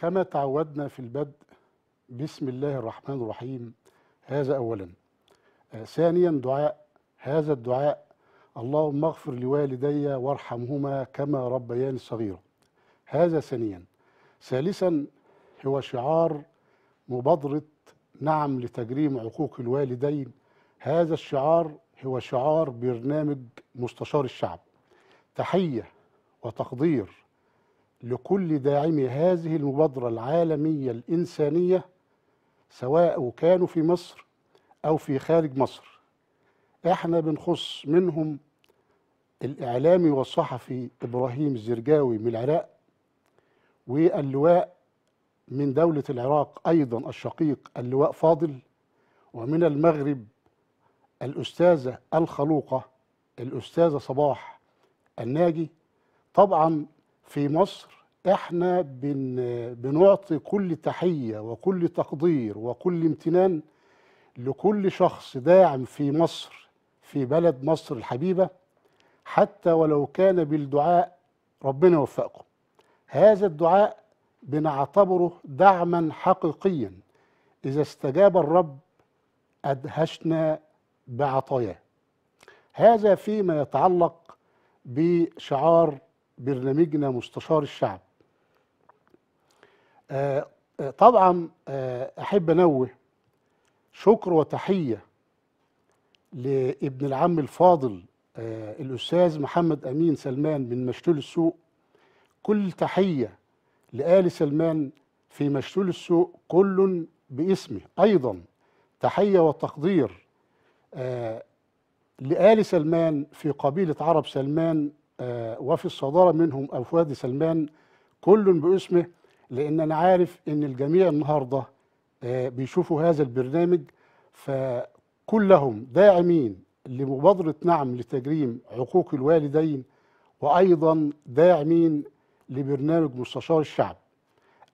كما تعودنا في البدء بسم الله الرحمن الرحيم هذا أولا آه، ثانيا دعاء هذا الدعاء اللهم اغفر لوالدي وارحمهما كما ربياني صغيرا هذا ثانيا ثالثا هو شعار مبادرة نعم لتجريم عقوق الوالدين هذا الشعار هو شعار برنامج مستشار الشعب تحية وتقدير لكل داعمي هذه المبادرة العالمية الإنسانية سواء كانوا في مصر أو في خارج مصر احنا بنخص منهم الإعلامي والصحفي إبراهيم الزرجاوي من العراق واللواء من دولة العراق أيضا الشقيق اللواء فاضل ومن المغرب الأستاذة الخلوقة الأستاذة صباح الناجي طبعا في مصر احنا بن بنعطي كل تحيه وكل تقدير وكل امتنان لكل شخص داعم في مصر في بلد مصر الحبيبه حتى ولو كان بالدعاء ربنا يوفقكم هذا الدعاء بنعتبره دعما حقيقيا اذا استجاب الرب ادهشنا بعطاياه هذا فيما يتعلق بشعار برنامجنا مستشار الشعب آه، آه، طبعا آه، احب انوه شكر وتحيه لابن العم الفاضل الاستاذ محمد امين سلمان من مشتول السوق كل تحيه لال سلمان في مشتول السوق كل باسمه ايضا تحيه وتقدير لال سلمان في قبيله عرب سلمان آه، وفي الصدارة منهم أفواد سلمان كل باسمه لأن أنا عارف إن الجميع النهاردة آه، بيشوفوا هذا البرنامج فكلهم داعمين لمبادرة نعم لتجريم حقوق الوالدين وأيضا داعمين لبرنامج مستشار الشعب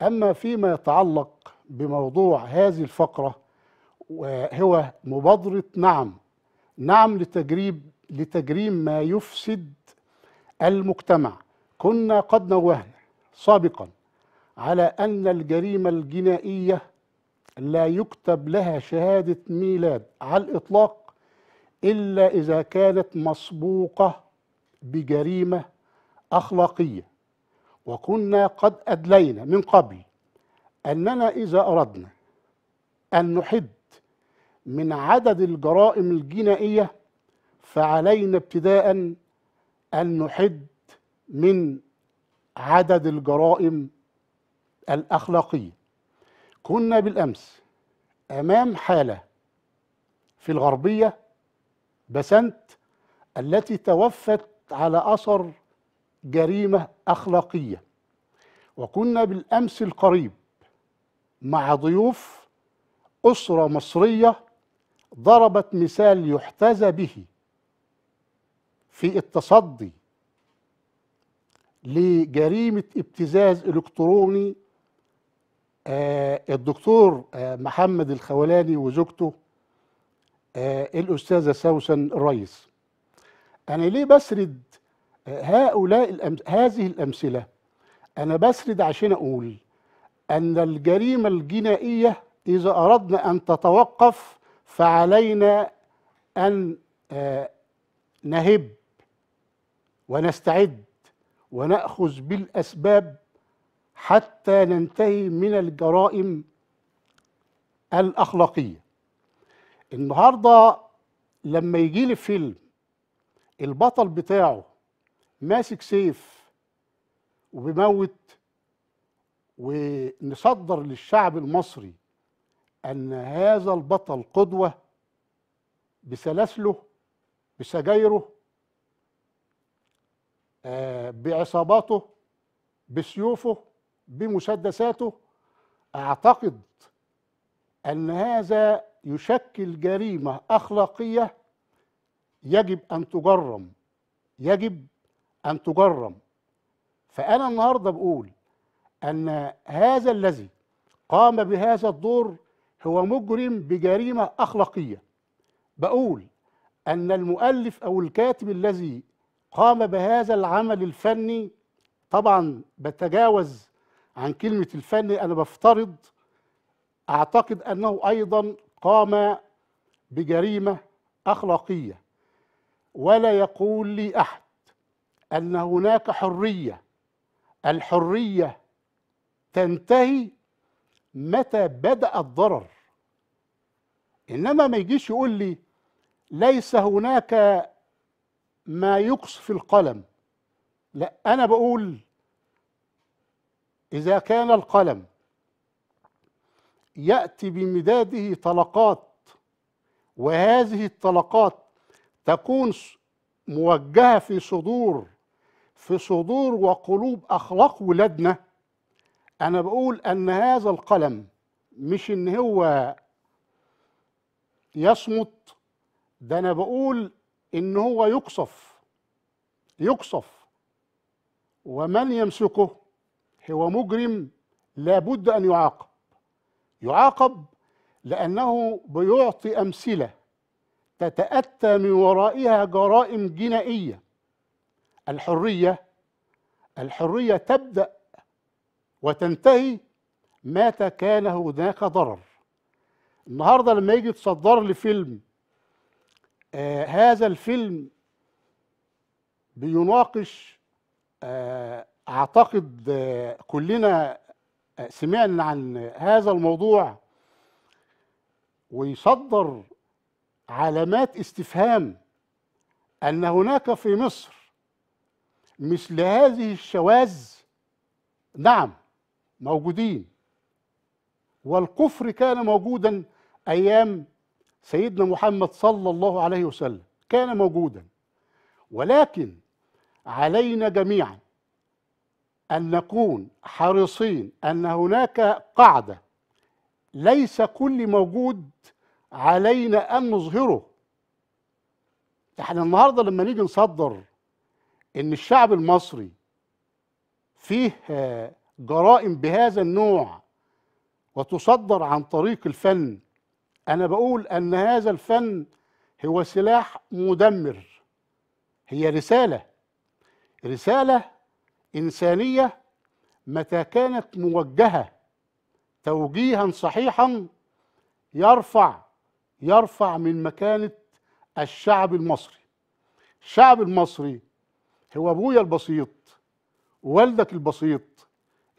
أما فيما يتعلق بموضوع هذه الفقرة وهو مبادرة نعم نعم لتجريب لتجريم ما يفسد المجتمع كنا قد نوهنا سابقا على أن الجريمة الجنائية لا يكتب لها شهادة ميلاد على الإطلاق إلا إذا كانت مسبوقة بجريمة أخلاقية وكنا قد أدلينا من قبل أننا إذا أردنا أن نحد من عدد الجرائم الجنائية فعلينا ابتداء أن نحد من عدد الجرائم الأخلاقية كنا بالأمس أمام حالة في الغربية بسنت التي توفت على أثر جريمة أخلاقية وكنا بالأمس القريب مع ضيوف أسرة مصرية ضربت مثال يحتذى به في التصدي لجريمة ابتزاز إلكتروني آه، الدكتور آه، محمد الخولاني وزوجته آه، الأستاذة سوسن الريس أنا ليه بسرد هؤلاء الأمس... هذه الأمثلة أنا بسرد عشان أقول أن الجريمة الجنائية إذا أردنا أن تتوقف فعلينا أن نهب ونستعد وناخذ بالاسباب حتى ننتهي من الجرائم الاخلاقيه النهارده لما يجي لي فيلم البطل بتاعه ماسك سيف وبيموت ونصدر للشعب المصري ان هذا البطل قدوه بسلاسله بسجايره آه، بعصاباته بسيوفه بمسدساته اعتقد ان هذا يشكل جريمه اخلاقيه يجب ان تجرم يجب ان تجرم فانا النهارده بقول ان هذا الذي قام بهذا الدور هو مجرم بجريمه اخلاقيه بقول ان المؤلف او الكاتب الذي قام بهذا العمل الفني طبعا بتجاوز عن كلمة الفني أنا بفترض أعتقد أنه أيضا قام بجريمة أخلاقية ولا يقول لي أحد أن هناك حرية الحرية تنتهي متى بدأ الضرر إنما ما يجيش يقول لي ليس هناك ما يقصف القلم لا أنا بقول إذا كان القلم يأتي بمداده طلقات وهذه الطلقات تكون موجهة في صدور في صدور وقلوب أخلاق ولادنا أنا بقول أن هذا القلم مش إن هو يصمت ده أنا بقول ان هو يقصف يقصف ومن يمسكه هو مجرم لابد ان يعاقب يعاقب لانه بيعطي امثله تتاتى من ورائها جرائم جنائيه الحريه الحريه تبدا وتنتهي متى كان هناك ضرر النهارده لما يجي تصدر لي فيلم آه هذا الفيلم بيناقش آه اعتقد آه كلنا آه، سمعنا عن هذا الموضوع ويصدر علامات استفهام ان هناك في مصر مثل هذه الشواذ نعم موجودين والكفر كان موجودا ايام سيدنا محمد صلى الله عليه وسلم كان موجودا ولكن علينا جميعا أن نكون حريصين أن هناك قاعدة ليس كل موجود علينا أن نظهره احنا النهارده لما نيجي نصدر ان الشعب المصري فيه جرائم بهذا النوع وتصدر عن طريق الفن أنا بقول أن هذا الفن هو سلاح مدمر هي رسالة رسالة إنسانية متى كانت موجهة توجيها صحيحا يرفع يرفع من مكانة الشعب المصري الشعب المصري هو أبويا البسيط والدك البسيط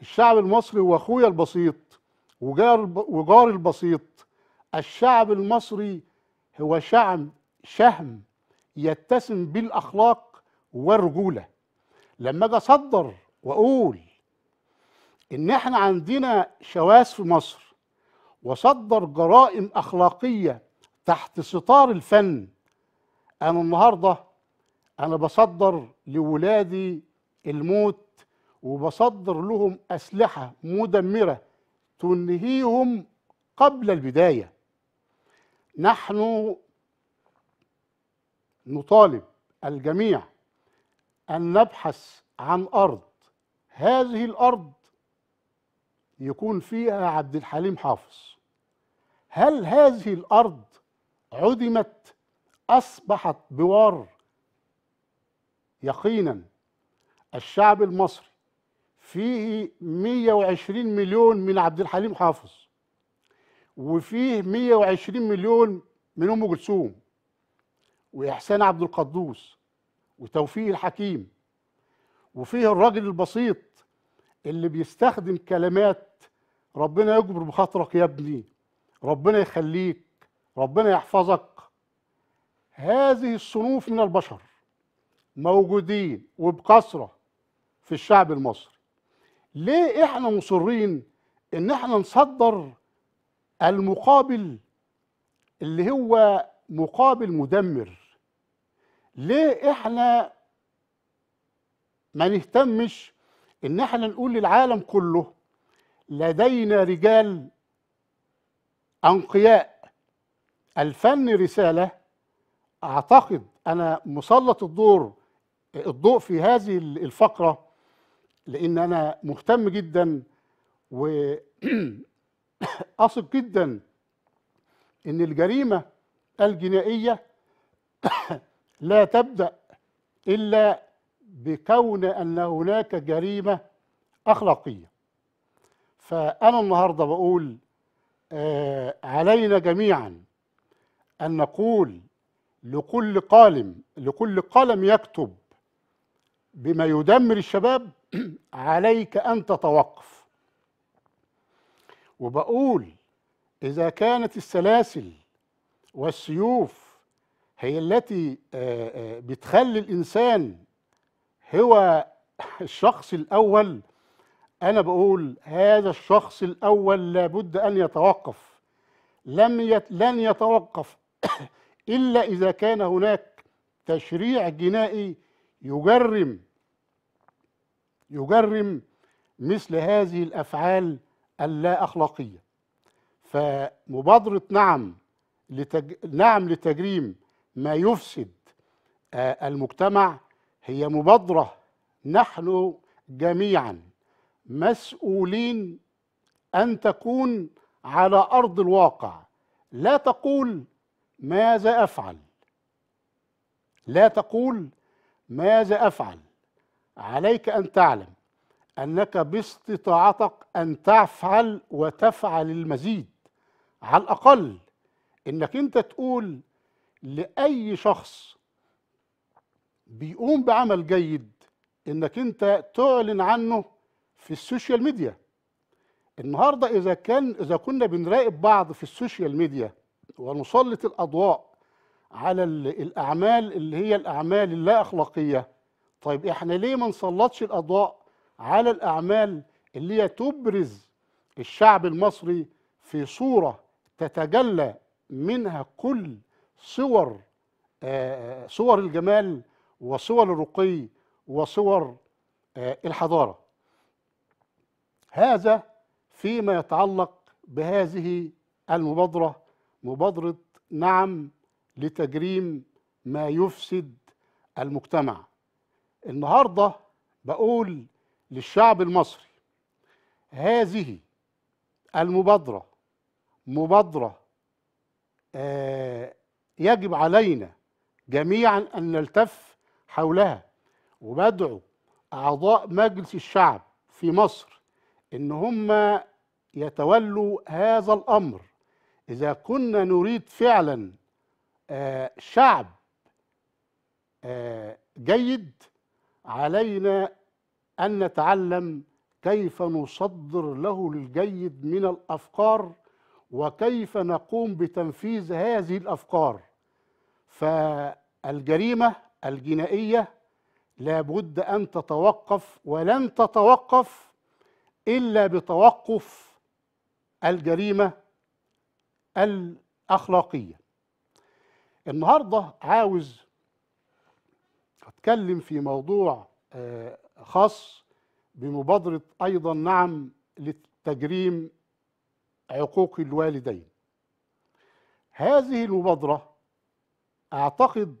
الشعب المصري هو أخويا البسيط وجار وجاري البسيط الشعب المصري هو شعب شهم يتسم بالاخلاق والرجوله لما اجي اصدر واقول ان احنا عندنا شواذ في مصر وصدر جرائم اخلاقيه تحت ستار الفن انا النهارده انا بصدر لولادي الموت وبصدر لهم اسلحه مدمره تنهيهم قبل البدايه نحن نطالب الجميع أن نبحث عن أرض هذه الأرض يكون فيها عبد الحليم حافظ هل هذه الأرض عدمت أصبحت بوار يقينا الشعب المصري فيه 120 مليون من عبد الحليم حافظ وفيه 120 مليون من ام كلثوم واحسان عبد القدوس وتوفيق الحكيم وفيه الراجل البسيط اللي بيستخدم كلمات ربنا يجبر بخاطرك يا ابني ربنا يخليك ربنا يحفظك هذه الصنوف من البشر موجودين وبكثره في الشعب المصري ليه احنا مصرين ان احنا نصدر المقابل اللي هو مقابل مدمر ليه احنا ما نهتمش ان احنا نقول للعالم كله لدينا رجال انقياء الفن رساله اعتقد انا مسلط الدور الضوء في هذه الفقره لان انا مهتم جدا و اثق جدا ان الجريمه الجنائيه لا تبدا الا بكون ان هناك جريمه اخلاقيه فانا النهارده بقول آه علينا جميعا ان نقول لكل قالم لكل قلم يكتب بما يدمر الشباب عليك ان تتوقف وبقول إذا كانت السلاسل والسيوف هي التي آه، آه، بتخلي الإنسان هو الشخص الأول أنا بقول هذا الشخص الأول لابد أن يتوقف لم يت... لن يتوقف إلا إذا كان هناك تشريع جنائي يجرم يجرم مثل هذه الأفعال اللا أخلاقية فمبادرة نعم لتج... نعم لتجريم ما يفسد آه، المجتمع هي مبادرة نحن جميعا مسؤولين أن تكون على أرض الواقع لا تقول ماذا أفعل لا تقول ماذا أفعل عليك أن تعلم أنك باستطاعتك أن تفعل وتفعل المزيد على الأقل إنك أنت تقول لأي شخص بيقوم بعمل جيد إنك أنت تعلن عنه في السوشيال ميديا النهاردة إذا كان إذا كنا بنراقب بعض في السوشيال ميديا ونسلط الأضواء على الأعمال اللي هي الأعمال اللا أخلاقية طيب إحنا ليه ما نسلطش الأضواء على الأعمال اللي هي تبرز الشعب المصري في صورة تتجلى منها كل صور آه، آه، صور الجمال وصور الرقي وصور آه، الحضارة هذا فيما يتعلق بهذه المبادرة مبادرة نعم لتجريم ما يفسد المجتمع النهارده بقول للشعب المصري هذه المبادرة مبادرة آه، يجب علينا جميعا أن نلتف حولها وبدعو أعضاء مجلس الشعب في مصر إن هم يتولوا هذا الأمر إذا كنا نريد فعلا آه، شعب آه، جيد علينا أن نتعلم كيف نصدر له الجيد من الأفكار وكيف نقوم بتنفيذ هذه الأفكار فالجريمة الجنائية لابد أن تتوقف ولن تتوقف إلا بتوقف الجريمة الأخلاقية النهاردة عاوز أتكلم في موضوع آه، خاص بمبادرة أيضا نعم لتجريم عقوق الوالدين هذه المبادرة أعتقد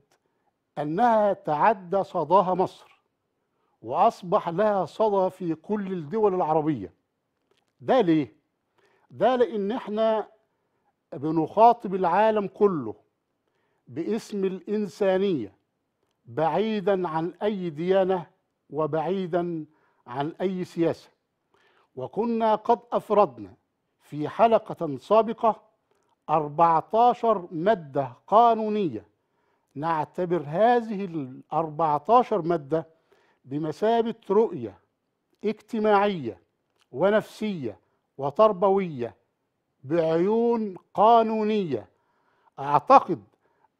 أنها تعدى صداها مصر وأصبح لها صدى في كل الدول العربية ده ليه؟ ده لأن احنا بنخاطب العالم كله باسم الإنسانية بعيدا عن أي ديانة وبعيدا عن أي سياسة وكنا قد أفردنا في حلقة سابقة 14 مادة قانونية نعتبر هذه ال 14 مادة بمثابة رؤية اجتماعية ونفسية وتربوية بعيون قانونية أعتقد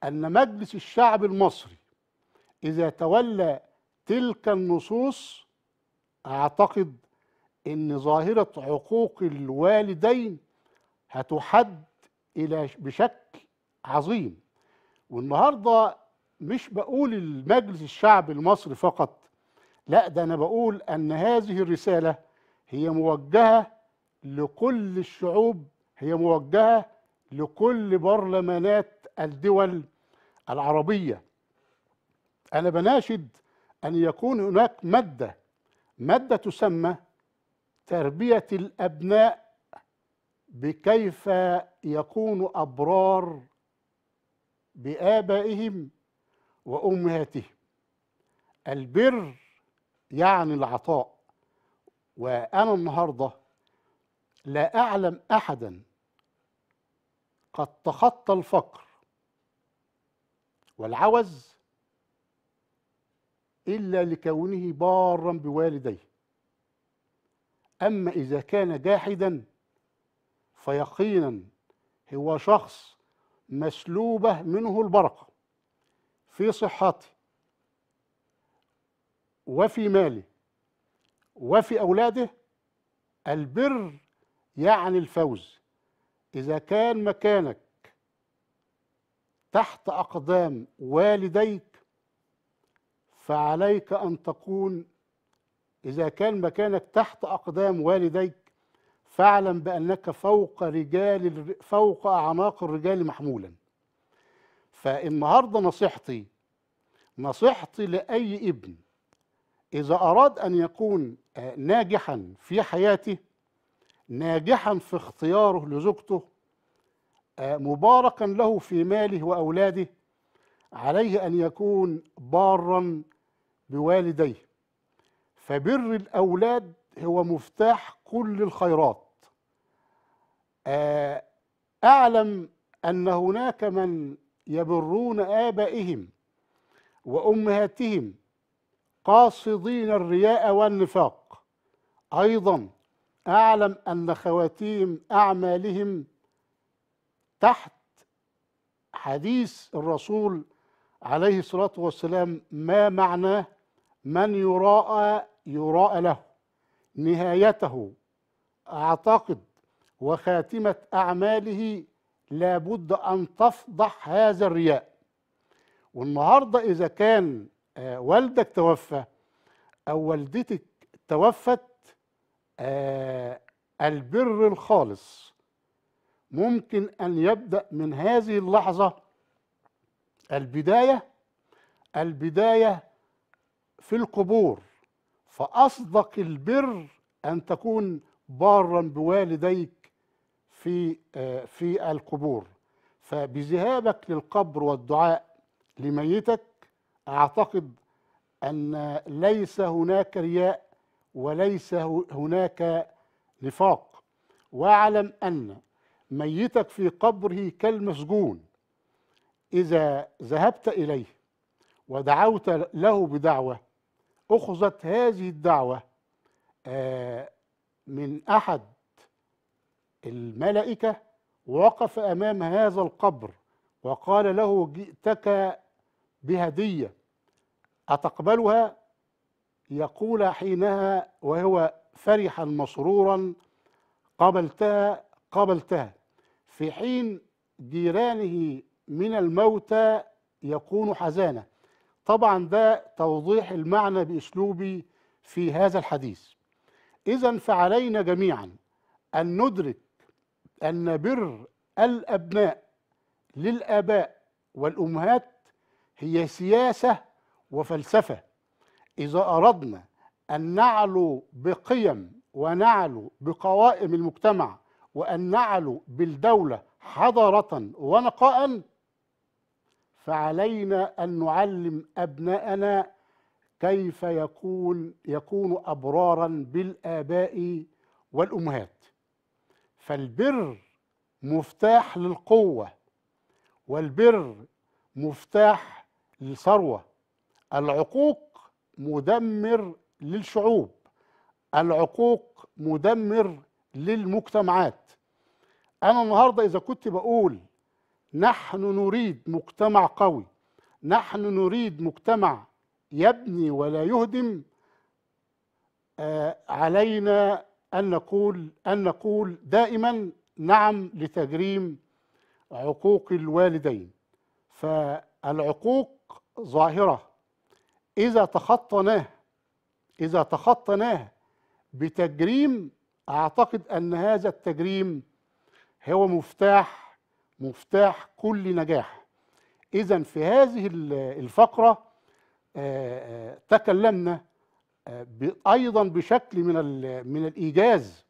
أن مجلس الشعب المصري إذا تولى تلك النصوص اعتقد ان ظاهره حقوق الوالدين هتحد الى بشكل عظيم والنهارده مش بقول المجلس الشعب المصري فقط لا ده انا بقول ان هذه الرساله هي موجهه لكل الشعوب هي موجهه لكل برلمانات الدول العربيه انا بناشد أن يكون هناك مادة مادة تسمى تربية الأبناء بكيف يكون أبرار بآبائهم وأمهاتهم البر يعني العطاء وأنا النهاردة لا أعلم أحدا قد تخطى الفقر والعوز إلا لكونه بارا بوالديه أما إذا كان جاحدا فيقينا هو شخص مسلوبة منه البركة في صحته وفي ماله وفي أولاده البر يعني الفوز إذا كان مكانك تحت أقدام والديك فعليك أن تكون إذا كان مكانك تحت أقدام والديك فاعلم بأنك فوق رجال فوق أعماق الرجال محمولا فالنهاردة نصيحتي نصيحتي لأي ابن إذا أراد أن يكون آه، ناجحا في حياته ناجحا في اختياره لزوجته آه، مباركا له في ماله وأولاده عليه أن يكون بارا بوالديه فبر الأولاد هو مفتاح كل الخيرات آه، أعلم أن هناك من يبرون آبائهم وأمهاتهم قاصدين الرياء والنفاق أيضا أعلم أن خواتيم أعمالهم تحت حديث الرسول عليه الصلاة والسلام ما معناه من يراءى يراءى له نهايته اعتقد وخاتمه اعماله لابد ان تفضح هذا الرياء والنهارده اذا كان آه، والدك توفى او والدتك توفت آه، البر الخالص ممكن ان يبدا من هذه اللحظه البدايه البدايه في القبور فأصدق البر أن تكون بارا بوالديك في آه، في القبور فبذهابك للقبر والدعاء لميتك أعتقد أن ليس هناك رياء وليس هناك نفاق واعلم أن ميتك في قبره كالمسجون إذا ذهبت إليه ودعوت له بدعوه أخذت هذه الدعوة آه، من أحد الملائكة ووقف أمام هذا القبر وقال له جئتك بهدية أتقبلها يقول حينها وهو فرحا مسرورا قبلتها قبلتها في حين جيرانه من الموتى يكون حزانا طبعا ده توضيح المعنى باسلوبي في هذا الحديث اذا فعلينا جميعا ان ندرك ان بر الابناء للاباء والامهات هي سياسه وفلسفه اذا اردنا ان نعلو بقيم ونعلو بقوائم المجتمع وان نعلو بالدوله حضاره ونقاء فعلينا أن نعلم أبناءنا كيف يكون يكون أبرارا بالآباء والأمهات فالبر مفتاح للقوة والبر مفتاح للثروة العقوق مدمر للشعوب العقوق مدمر للمجتمعات أنا النهاردة إذا كنت بقول نحن نريد مجتمع قوي نحن نريد مجتمع يبني ولا يهدم آه، علينا أن نقول أن نقول دائما نعم لتجريم عقوق الوالدين فالعقوق ظاهرة إذا تخطناه إذا تخطناه بتجريم أعتقد أن هذا التجريم هو مفتاح مفتاح كل نجاح إذا في هذه الفقرة آه، آه، تكلمنا آه، أيضا بشكل من من الإيجاز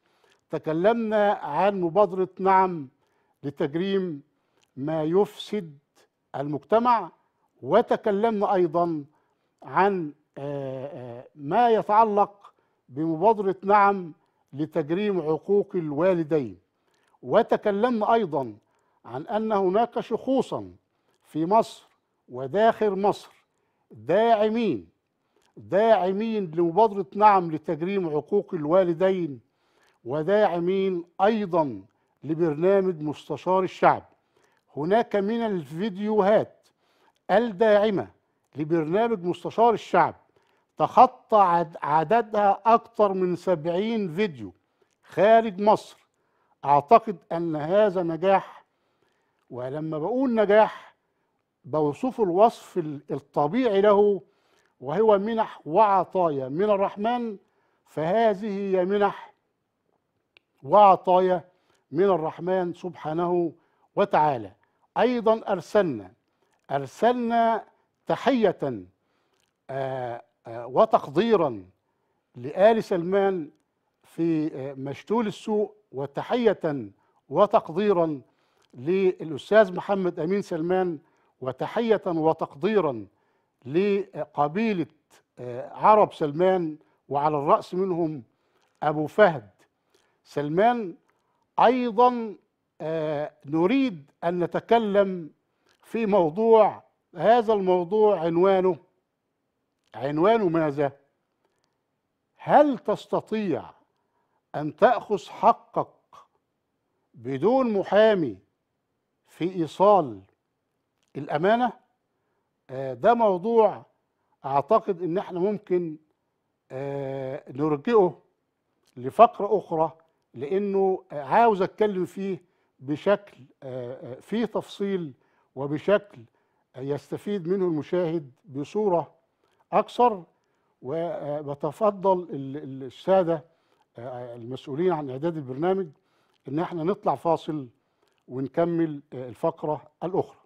تكلمنا عن مبادرة نعم لتجريم ما يفسد المجتمع وتكلمنا أيضا عن ما يتعلق بمبادرة نعم لتجريم عقوق الوالدين وتكلمنا أيضا عن أن هناك شخوصا في مصر وداخل مصر داعمين داعمين لمبادرة نعم لتجريم حقوق الوالدين وداعمين أيضا لبرنامج مستشار الشعب هناك من الفيديوهات الداعمة لبرنامج مستشار الشعب تخطى عددها أكثر من سبعين فيديو خارج مصر أعتقد أن هذا نجاح ولما بقول نجاح بوصفه الوصف الطبيعي له وهو منح وعطايا من الرحمن فهذه هي منح وعطايا من الرحمن سبحانه وتعالى ايضا ارسلنا ارسلنا تحيه آه، آه، وتقديرا لآل سلمان في آه، مشتول السوق وتحية وتقديرا للأستاذ محمد أمين سلمان وتحية وتقديرا لقبيلة آه، عرب سلمان وعلى الرأس منهم أبو فهد سلمان أيضا آه، نريد أن نتكلم في موضوع هذا الموضوع عنوانه عنوانه ماذا؟ هل تستطيع أن تأخذ حقك بدون محامي في ايصال الامانه آه، ده موضوع اعتقد ان احنا ممكن آه، نرجئه لفقره اخرى لانه عاوز اتكلم فيه بشكل آه، فيه تفصيل وبشكل يستفيد منه المشاهد بصوره اكثر وبتفضل الساده المسؤولين عن اعداد البرنامج ان احنا نطلع فاصل ونكمل آه، الفقرة الأخرى